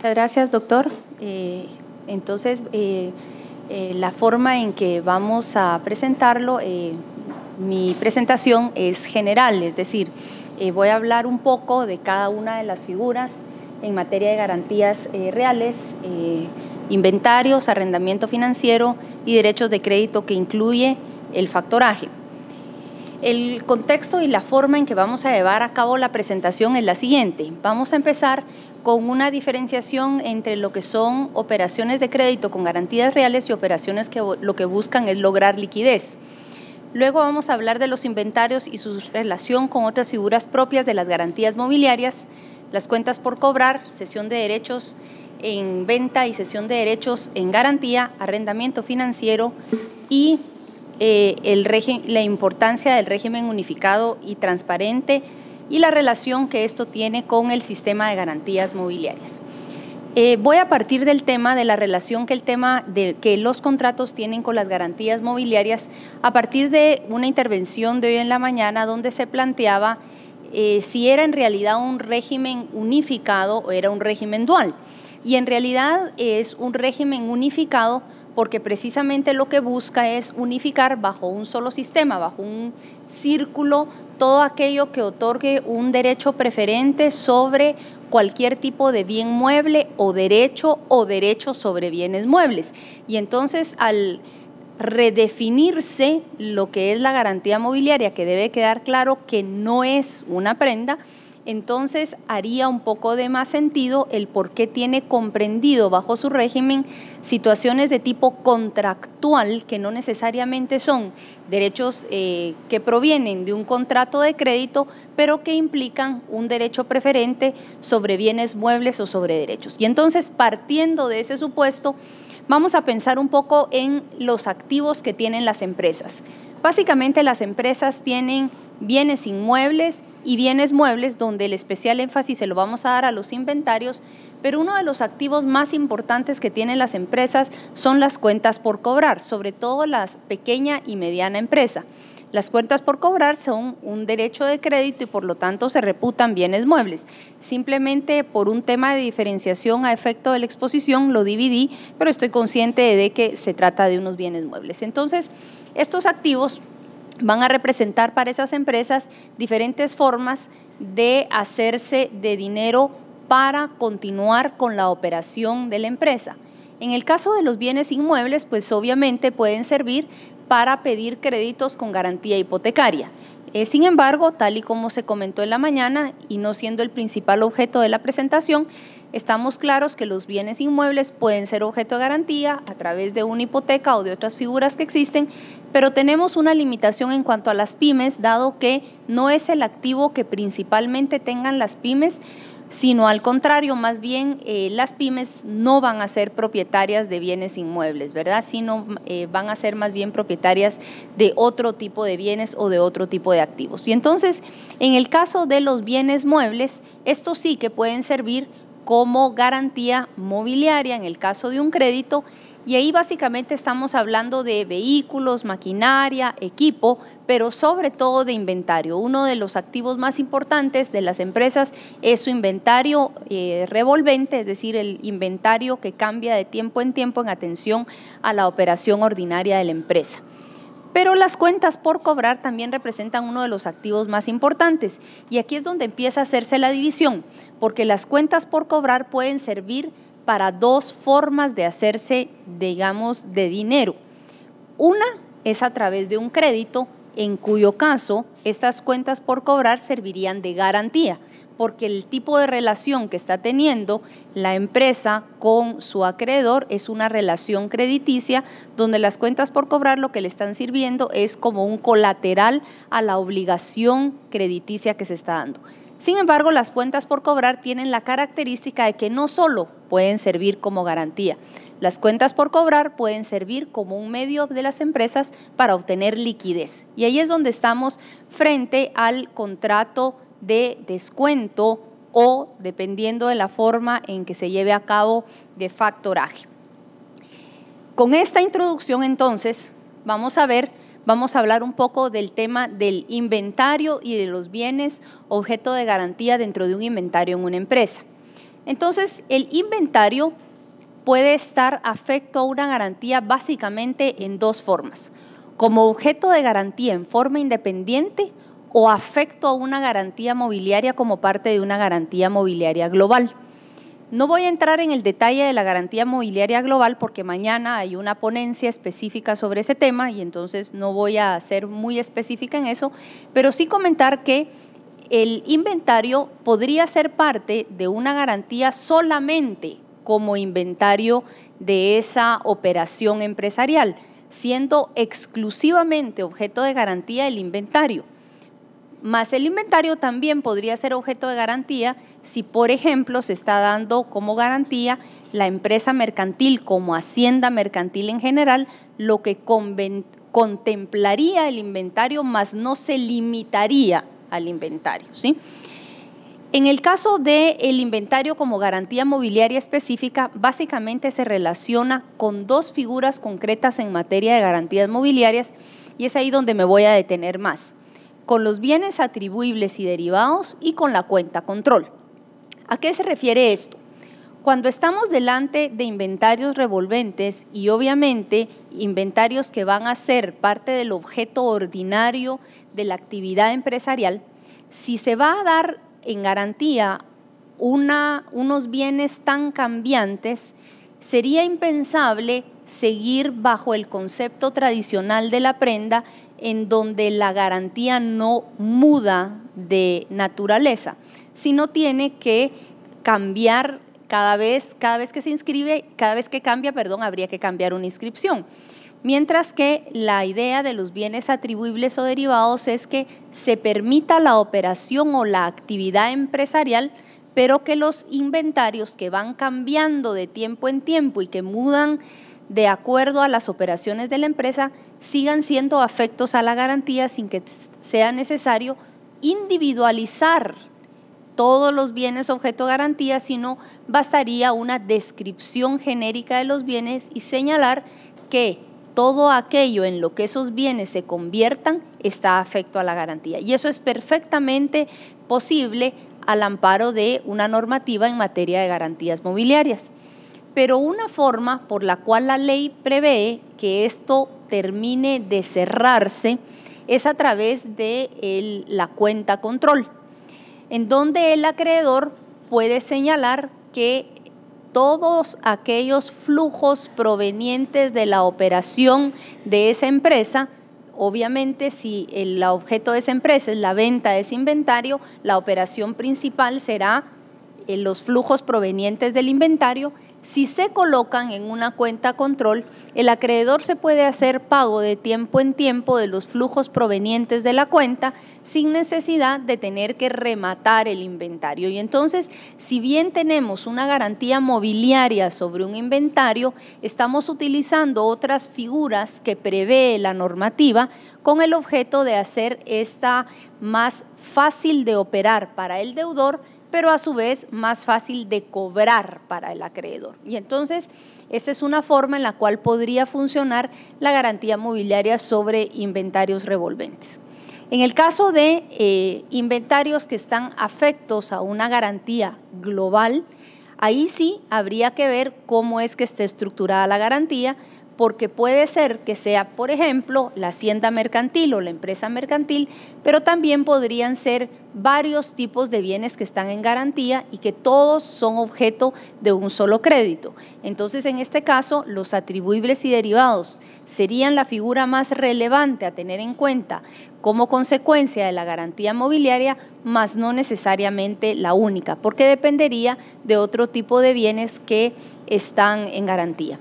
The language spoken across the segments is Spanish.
Muchas gracias, doctor. Eh, entonces, eh, eh, la forma en que vamos a presentarlo, mi presentación es general, es decir, voy a hablar un poco de cada una de las figuras en materia de garantías reales, inventarios, arrendamiento financiero y derechos de crédito que incluye el factoraje. El contexto y la forma en que vamos a llevar a cabo la presentación es la siguiente. Vamos a empezar con una diferenciación entre lo que son operaciones de crédito con garantías reales y operaciones que lo que buscan es lograr liquidez. Luego vamos a hablar de los inventarios y su relación con otras figuras propias de las garantías mobiliarias, las cuentas por cobrar, sesión de derechos en venta y sesión de derechos en garantía, arrendamiento financiero y eh, la importancia del régimen unificado y transparente y la relación que esto tiene con el sistema de garantías mobiliarias. Eh, voy a partir del tema de la relación que el tema que los contratos tienen con las garantías mobiliarias a partir de una intervención de hoy en la mañana donde se planteaba eh, si era en realidad un régimen unificado o era un régimen dual. Y en realidad es un régimen unificado porque precisamente lo que busca es unificar bajo un solo sistema, bajo un círculo, todo aquello que otorgue un derecho preferente sobre cualquier tipo de bien mueble o derecho o derecho sobre bienes muebles. Y entonces al redefinirse lo que es la garantía mobiliaria, que debe quedar claro que no es una prenda, entonces haría un poco de más sentido el por qué tiene comprendido bajo su régimen situaciones de tipo contractual que no necesariamente son derechos eh, que provienen de un contrato de crédito, pero que implican un derecho preferente sobre bienes muebles o sobre derechos. Y entonces, partiendo de ese supuesto, vamos a pensar un poco en los activos que tienen las empresas. Básicamente las empresas tienen bienes inmuebles y bienes muebles, donde el especial énfasis se lo vamos a dar a los inventarios, pero uno de los activos más importantes que tienen las empresas son las cuentas por cobrar, sobre todo las pequeña y mediana empresa. Las cuentas por cobrar son un derecho de crédito y por lo tanto se reputan bienes muebles. Simplemente por un tema de diferenciación a efecto de la exposición lo dividí, pero estoy consciente de que se trata de unos bienes muebles. Entonces, estos activos van a representar para esas empresas diferentes formas de hacerse de dinero para continuar con la operación de la empresa. En el caso de los bienes inmuebles, pues obviamente pueden servir para pedir créditos con garantía hipotecaria. Eh, sin embargo, tal y como se comentó en la mañana y no siendo el principal objeto de la presentación, estamos claros que los bienes inmuebles pueden ser objeto de garantía a través de una hipoteca o de otras figuras que existen, pero tenemos una limitación en cuanto a las pymes, dado que no es el activo que principalmente tengan las pymes, sino al contrario, más bien eh, las pymes no van a ser propietarias de bienes inmuebles, ¿verdad? Sino eh, van a ser más bien propietarias de otro tipo de bienes o de otro tipo de activos. Y entonces, en el caso de los bienes muebles, estos sí que pueden servir como garantía mobiliaria en el caso de un crédito y ahí básicamente estamos hablando de vehículos, maquinaria, equipo, pero sobre todo de inventario. Uno de los activos más importantes de las empresas es su inventario eh, revolvente, es decir, el inventario que cambia de tiempo en tiempo en atención a la operación ordinaria de la empresa. Pero las cuentas por cobrar también representan uno de los activos más importantes y aquí es donde empieza a hacerse la división, porque las cuentas por cobrar pueden servir para dos formas de hacerse, digamos, de dinero. Una es a través de un crédito, en cuyo caso estas cuentas por cobrar servirían de garantía, porque el tipo de relación que está teniendo la empresa con su acreedor es una relación crediticia, donde las cuentas por cobrar lo que le están sirviendo es como un colateral a la obligación crediticia que se está dando. Sin embargo, las cuentas por cobrar tienen la característica de que no solo pueden servir como garantía. Las cuentas por cobrar pueden servir como un medio de las empresas para obtener liquidez. Y ahí es donde estamos frente al contrato de descuento o, dependiendo de la forma en que se lleve a cabo, de factoraje. Con esta introducción entonces vamos a ver, vamos a hablar un poco del tema del inventario y de los bienes objeto de garantía dentro de un inventario en una empresa. Entonces, el inventario puede estar afecto a una garantía básicamente en dos formas, como objeto de garantía en forma independiente o afecto a una garantía mobiliaria como parte de una garantía mobiliaria global. No voy a entrar en el detalle de la garantía mobiliaria global porque mañana hay una ponencia específica sobre ese tema y entonces no voy a ser muy específica en eso, pero sí comentar que el inventario podría ser parte de una garantía solamente como inventario de esa operación empresarial, siendo exclusivamente objeto de garantía el inventario. Más el inventario también podría ser objeto de garantía si, por ejemplo, se está dando como garantía la empresa mercantil como hacienda mercantil en general, lo que contemplaría el inventario, más no se limitaría al inventario. ¿sí? En el caso del el inventario como garantía mobiliaria específica, básicamente se relaciona con dos figuras concretas en materia de garantías mobiliarias y es ahí donde me voy a detener más, con los bienes atribuibles y derivados y con la cuenta control. ¿A qué se refiere esto? Cuando estamos delante de inventarios revolventes y obviamente inventarios que van a ser parte del objeto ordinario de la actividad empresarial, si se va a dar en garantía unos bienes tan cambiantes, sería impensable seguir bajo el concepto tradicional de la prenda en donde la garantía no muda de naturaleza, sino tiene que cambiar cada vez, cada vez que se inscribe, cada vez que cambia, perdón, habría que cambiar una inscripción. Mientras que la idea de los bienes atribuibles o derivados es que se permita la operación o la actividad empresarial, pero que los inventarios que van cambiando de tiempo en tiempo y que mudan de acuerdo a las operaciones de la empresa sigan siendo afectos a la garantía sin que sea necesario individualizar todos los bienes objeto de garantía, sino bastaría una descripción genérica de los bienes y señalar que todo aquello en lo que esos bienes se conviertan está afecto a la garantía. Y eso es perfectamente posible al amparo de una normativa en materia de garantías mobiliarias. Pero una forma por la cual la ley prevé que esto termine de cerrarse es a través de la cuenta control en donde el acreedor puede señalar que todos aquellos flujos provenientes de la operación de esa empresa, obviamente si el objeto de esa empresa es la venta de ese inventario, la operación principal será eh, los flujos provenientes del inventario si se colocan en una cuenta control, el acreedor se puede hacer pago de tiempo en tiempo de los flujos provenientes de la cuenta sin necesidad de tener que rematar el inventario. Y entonces, si bien tenemos una garantía mobiliaria sobre un inventario, estamos utilizando otras figuras que prevé la normativa con el objeto de hacer esta más fácil de operar para el deudor pero a su vez más fácil de cobrar para el acreedor. Y entonces, esta es una forma en la cual podría funcionar la garantía mobiliaria sobre inventarios revolventes. En el caso de eh, inventarios que están afectos a una garantía global, ahí sí habría que ver cómo es que esté estructurada la garantía, porque puede ser que sea, por ejemplo, la hacienda mercantil o la empresa mercantil, pero también podrían ser varios tipos de bienes que están en garantía y que todos son objeto de un solo crédito. Entonces, en este caso, los atribuibles y derivados serían la figura más relevante a tener en cuenta como consecuencia de la garantía mobiliaria, más no necesariamente la única, porque dependería de otro tipo de bienes que están en garantía.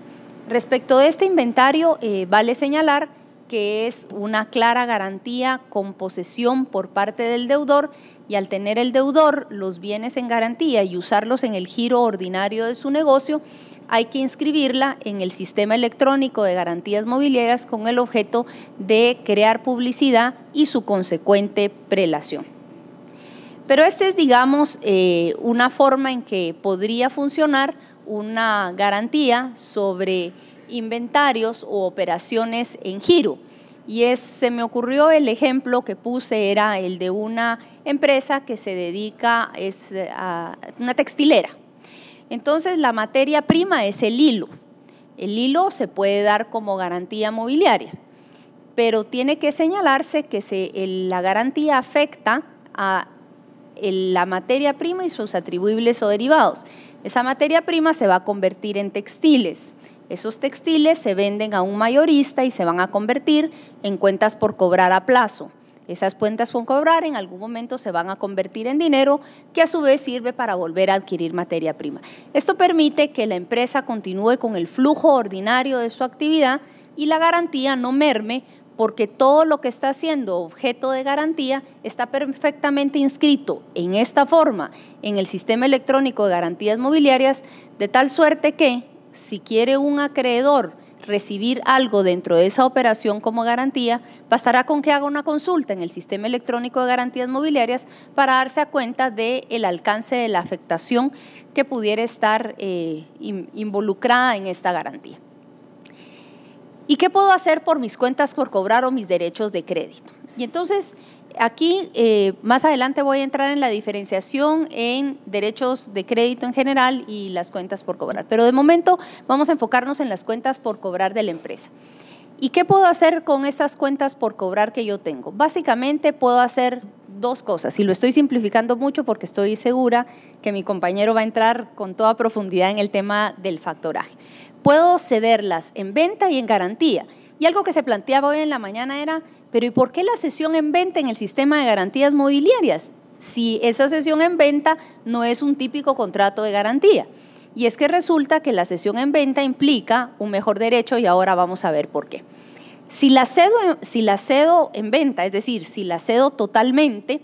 Respecto de este inventario, eh, vale señalar que es una clara garantía con posesión por parte del deudor y al tener el deudor los bienes en garantía y usarlos en el giro ordinario de su negocio, hay que inscribirla en el sistema electrónico de garantías mobiliarias con el objeto de crear publicidad y su consecuente prelación. Pero esta es, digamos, eh, una forma en que podría funcionar una garantía sobre inventarios o operaciones en giro. Y se me ocurrió el ejemplo que puse era el de una empresa que se dedica es a una textilera. Entonces la materia prima es el hilo. El hilo se puede dar como garantía mobiliaria, pero tiene que señalarse que la garantía afecta a la materia prima y sus atribuibles o derivados. Esa materia prima se va a convertir en textiles. Esos textiles se venden a un mayorista y se van a convertir en cuentas por cobrar a plazo. Esas cuentas por cobrar en algún momento se van a convertir en dinero que a su vez sirve para volver a adquirir materia prima. Esto permite que la empresa continúe con el flujo ordinario de su actividad y la garantía no merme porque todo lo que está siendo objeto de garantía está perfectamente inscrito en esta forma en el sistema electrónico de garantías mobiliarias, de tal suerte que si quiere un acreedor recibir algo dentro de esa operación como garantía, bastará con que haga una consulta en el sistema electrónico de garantías mobiliarias para darse a cuenta del alcance de la afectación que pudiera estar eh, involucrada en esta garantía. ¿Y qué puedo hacer por mis cuentas por cobrar o mis derechos de crédito? Y entonces, aquí eh, más adelante voy a entrar en la diferenciación en derechos de crédito en general y las cuentas por cobrar. Pero de momento vamos a enfocarnos en las cuentas por cobrar de la empresa. ¿Y qué puedo hacer con esas cuentas por cobrar que yo tengo? Básicamente puedo hacer dos cosas, y lo estoy simplificando mucho porque estoy segura que mi compañero va a entrar con toda profundidad en el tema del factoraje. Puedo cederlas en venta y en garantía. Y algo que se planteaba hoy en la mañana era, pero ¿y por qué la cesión en venta en el sistema de garantías mobiliarias? Si esa cesión en venta no es un típico contrato de garantía. Y es que resulta que la cesión en venta implica un mejor derecho y ahora vamos a ver por qué. Si la cedo, si la cedo en venta, es decir, si la cedo totalmente,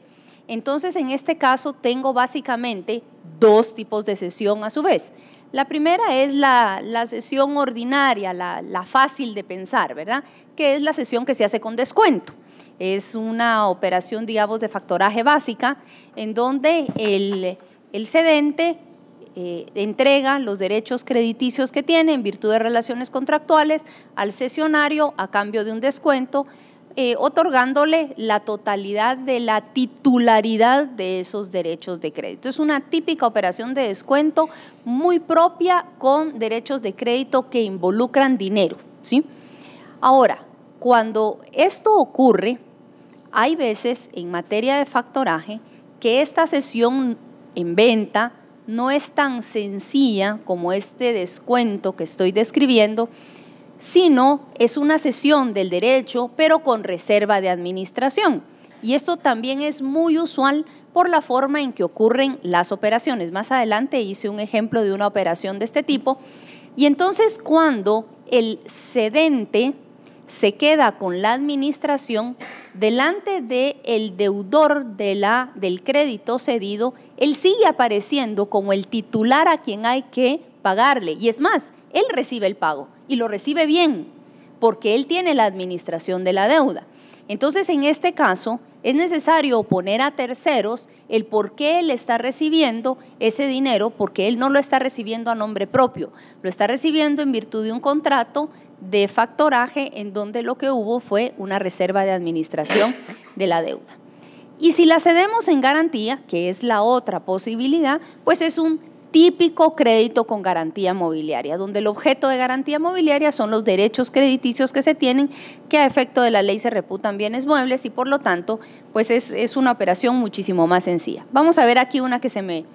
entonces en este caso tengo básicamente dos tipos de cesión a su vez. La primera es la, sesión ordinaria, la, fácil de pensar, ¿verdad? Que es la sesión que se hace con descuento es una operación, digamos, de factoraje básica, en donde el, el cedente eh, entrega los derechos crediticios que tiene en virtud de relaciones contractuales al sesionario a cambio de un descuento eh, otorgándole la totalidad de la titularidad de esos derechos de crédito. Es una típica operación de descuento muy propia con derechos de crédito que involucran dinero. ¿sí? Ahora, cuando esto ocurre, hay veces en materia de factoraje que esta sesión en venta no es tan sencilla como este descuento que estoy describiendo, sino es una cesión del derecho, pero con reserva de administración. Y esto también es muy usual por la forma en que ocurren las operaciones. Más adelante hice un ejemplo de una operación de este tipo. Y entonces cuando el cedente se queda con la administración, delante del deudor de la, del crédito cedido, él sigue apareciendo como el titular a quien hay que pagarle. Y es más, él recibe el pago y lo recibe bien, porque él tiene la administración de la deuda. Entonces, en este caso, es necesario poner a terceros el por qué él está recibiendo ese dinero, porque él no lo está recibiendo a nombre propio, lo está recibiendo en virtud de un contrato de factoraje en donde lo que hubo fue una reserva de administración de la deuda. Y si la cedemos en garantía, que es la otra posibilidad, pues es un típico crédito con garantía mobiliaria, donde el objeto de garantía mobiliaria son los derechos crediticios que se tienen, que a efecto de la ley se reputan bienes muebles y por lo tanto, pues es, una operación muchísimo más sencilla. Vamos a ver aquí una que se me,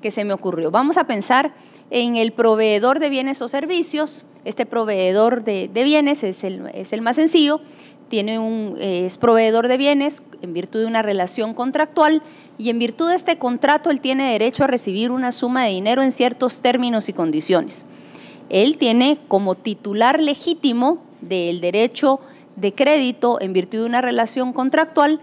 que se me ocurrió. Vamos a pensar en el proveedor de bienes o servicios. Este proveedor de, bienes es el, es el más sencillo, tiene un, eh, es proveedor de bienes en virtud de una relación contractual y en virtud de este contrato él tiene derecho a recibir una suma de dinero en ciertos términos y condiciones. Él tiene como titular legítimo del derecho de crédito en virtud de una relación contractual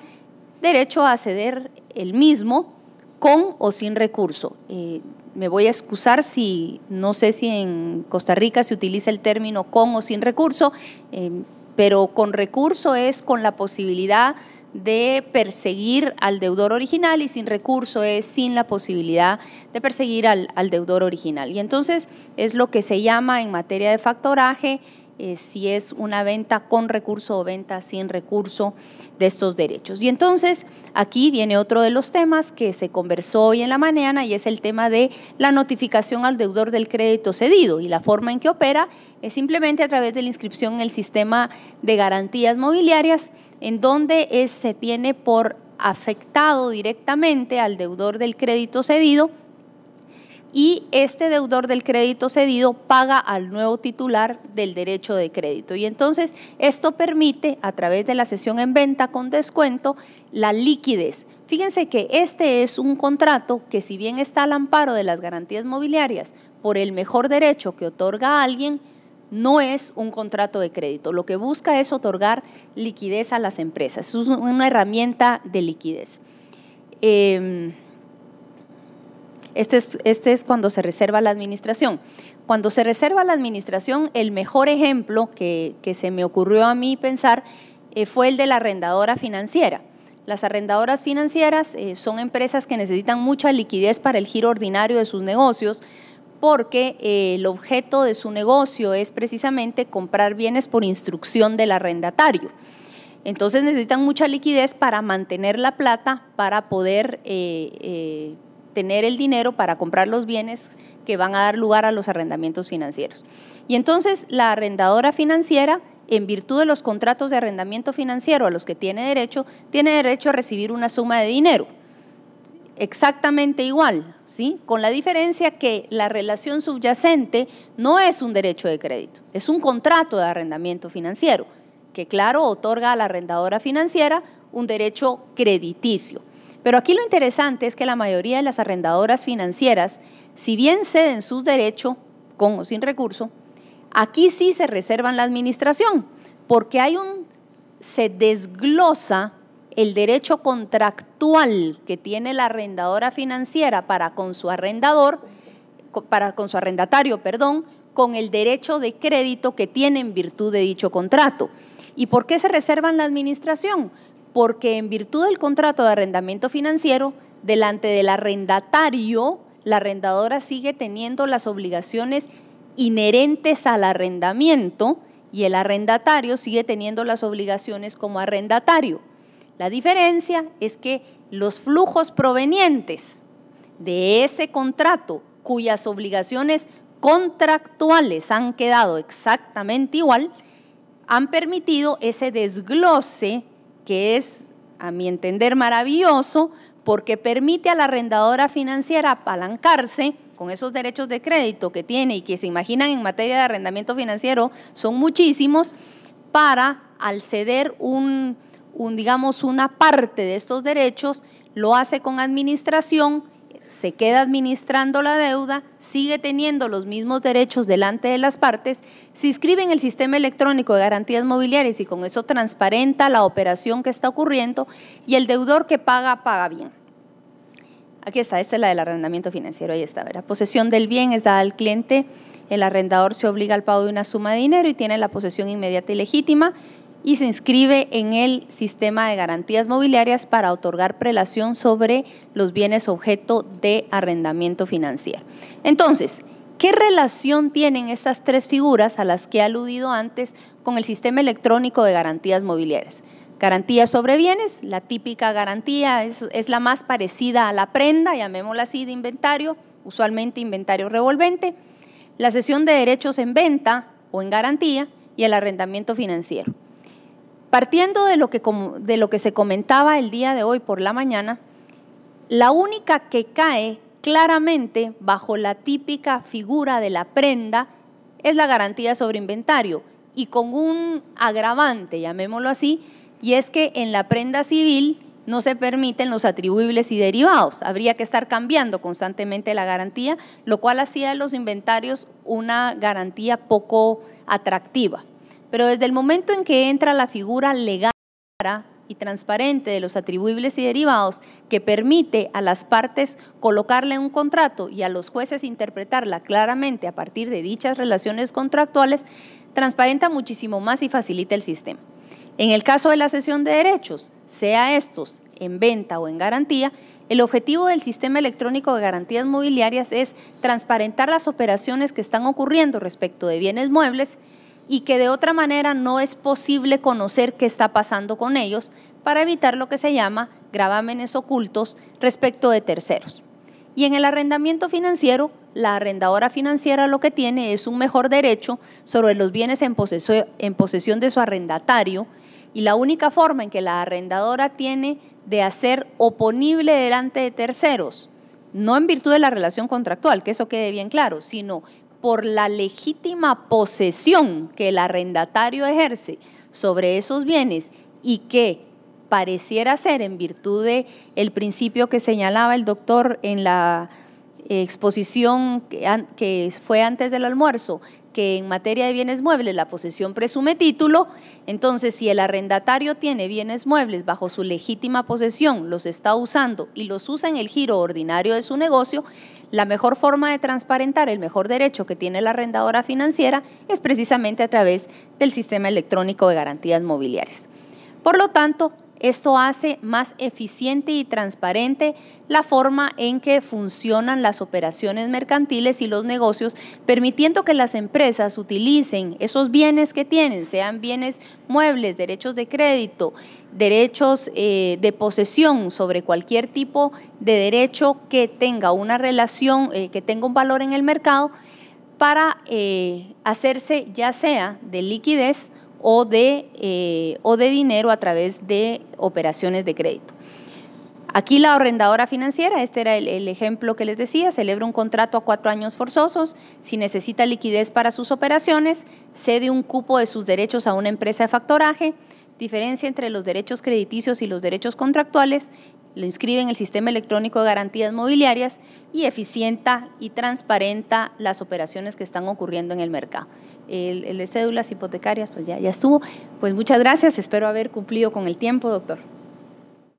derecho a ceder el mismo con o sin recurso. Eh, me voy a excusar si no sé si en Costa Rica se utiliza el término con o sin recurso. Eh, pero con recurso es con la posibilidad de perseguir al deudor original y sin recurso es sin la posibilidad de perseguir al, al deudor original. Y entonces es lo que se llama en materia de factoraje eh, si es una venta con recurso o venta sin recurso de estos derechos. Y entonces aquí viene otro de los temas que se conversó hoy en la mañana y es el tema de la notificación al deudor del crédito cedido y la forma en que opera es simplemente a través de la inscripción en el sistema de garantías mobiliarias en donde se tiene por afectado directamente al deudor del crédito cedido y este deudor del crédito cedido paga al nuevo titular del derecho de crédito. Y entonces esto permite, a través de la sesión en venta con descuento, la liquidez. Fíjense que este es un contrato que si bien está al amparo de las garantías mobiliarias por el mejor derecho que otorga a alguien, no es un contrato de crédito. Lo que busca es otorgar liquidez a las empresas. Es una herramienta de liquidez. Em, este, este es, cuando se reserva la administración. Cuando se reserva la administración, el mejor ejemplo que, se me ocurrió a mí pensar eh, fue el de la arrendadora financiera. Las arrendadoras financieras eh, son empresas que necesitan mucha liquidez para el giro ordinario de sus negocios porque eh, el objeto de su negocio es precisamente comprar bienes por instrucción del arrendatario. Entonces necesitan mucha liquidez para mantener la plata, para poder tener el dinero para comprar los bienes que van a dar lugar a los arrendamientos financieros. Y entonces la arrendadora financiera, en virtud de los contratos de arrendamiento financiero a los que tiene derecho, tiene derecho a recibir una suma de dinero. Exactamente igual, ¿sí? Con la diferencia que la relación subyacente no es un derecho de crédito, es un contrato de arrendamiento financiero, que claro, otorga a la arrendadora financiera un derecho crediticio. Pero aquí lo interesante es que la mayoría de las arrendadoras financieras, si bien ceden sus derechos, con o sin recurso, aquí sí se reservan la administración, porque hay un, se desglosa el derecho contractual que tiene la arrendadora financiera para con su arrendador, para con su arrendatario, perdón, con el derecho de crédito que tiene en virtud de dicho contrato. ¿Y por qué se reservan la administración? porque en virtud del contrato de arrendamiento financiero, delante del arrendatario, la arrendadora sigue teniendo las obligaciones inherentes al arrendamiento y el arrendatario sigue teniendo las obligaciones como arrendatario. La diferencia es que los flujos provenientes de ese contrato cuyas obligaciones contractuales han quedado exactamente igual, han permitido ese desglose que es, a mi entender, maravilloso porque permite a la arrendadora financiera apalancarse con esos derechos de crédito que tiene y que se imaginan en materia de arrendamiento financiero, son muchísimos, para al ceder un, un digamos, una parte de estos derechos, lo hace con administración se queda administrando la deuda, sigue teniendo los mismos derechos delante de las partes, se inscribe en el sistema electrónico de garantías mobiliarias y con eso transparenta la operación que está ocurriendo y el deudor que paga, paga bien. Aquí está, esta es la del arrendamiento financiero, ahí está, ¿verdad? Posesión del bien es dada al cliente, el arrendador se obliga al pago de una suma de dinero y tiene la posesión inmediata y legítima, y se inscribe en el sistema de garantías mobiliarias para otorgar prelación sobre los bienes objeto de arrendamiento financiero. Entonces, ¿Qué relación tienen estas tres figuras a las que he aludido antes con el sistema electrónico de garantías mobiliarias? Garantía sobre bienes, la típica garantía es, la más parecida a la prenda, llamémosla así, de inventario, usualmente inventario revolvente, la cesión de derechos en venta o en garantía y el arrendamiento financiero. Partiendo de lo, que, se comentaba el día de hoy por la mañana, la única que cae claramente bajo la típica figura de la prenda es la garantía sobre inventario y con un agravante, llamémoslo así, y es que en la prenda civil no se permiten los atribuibles y derivados. Habría que estar cambiando constantemente la garantía, lo cual hacía de los inventarios una garantía poco atractiva. Pero desde el momento en que entra la figura legal y transparente de los atribuibles y derivados que permite a las partes colocarle un contrato y a los jueces interpretarla claramente a partir de dichas relaciones contractuales, transparenta muchísimo más y facilita el sistema. En el caso de la cesión de derechos, sea estos en venta o en garantía, el objetivo del sistema electrónico de garantías mobiliarias es transparentar las operaciones que están ocurriendo respecto de bienes muebles, y que de otra manera no es posible conocer qué está pasando con ellos para evitar lo que se llama gravámenes ocultos respecto de terceros. Y en el arrendamiento financiero, la arrendadora financiera lo que tiene es un mejor derecho sobre los bienes en, posesión, de su arrendatario y la única forma en que la arrendadora tiene de hacer oponible delante de terceros no en virtud de la relación contractual, que eso quede bien claro, sino por la legítima posesión que el arrendatario ejerce sobre esos bienes y que pareciera ser en virtud del el principio que señalaba el doctor en la eh, exposición que fue antes del almuerzo, que en materia de bienes muebles la posesión presume título, entonces si el arrendatario tiene bienes muebles bajo su legítima posesión, los está usando y los usa en el giro ordinario de su negocio, la mejor forma de transparentar el mejor derecho que tiene la arrendadora financiera es precisamente a través del sistema electrónico de garantías mobiliarias. Por lo tanto, esto hace más eficiente y transparente la forma en que funcionan las operaciones mercantiles y los negocios, permitiendo que las empresas utilicen esos bienes que tienen, sean bienes muebles, derechos de crédito, derechos eh, de posesión sobre cualquier tipo de derecho que tenga una relación, eh, que tenga un valor en el mercado, para eh, hacerse ya sea de liquidez o de, eh, o de dinero a través de operaciones de crédito. Aquí la arrendadora financiera, este era el, el, ejemplo que les decía, celebra un contrato a cuatro años forzosos, si necesita liquidez para sus operaciones, cede un cupo de sus derechos a una empresa de factoraje, diferencia entre los derechos crediticios y los derechos contractuales lo inscribe en el Sistema Electrónico de Garantías Mobiliarias y eficienta y transparenta las operaciones que están ocurriendo en el mercado. El, de cédulas hipotecarias, pues ya, ya estuvo. Pues muchas gracias, espero haber cumplido con el tiempo, doctor.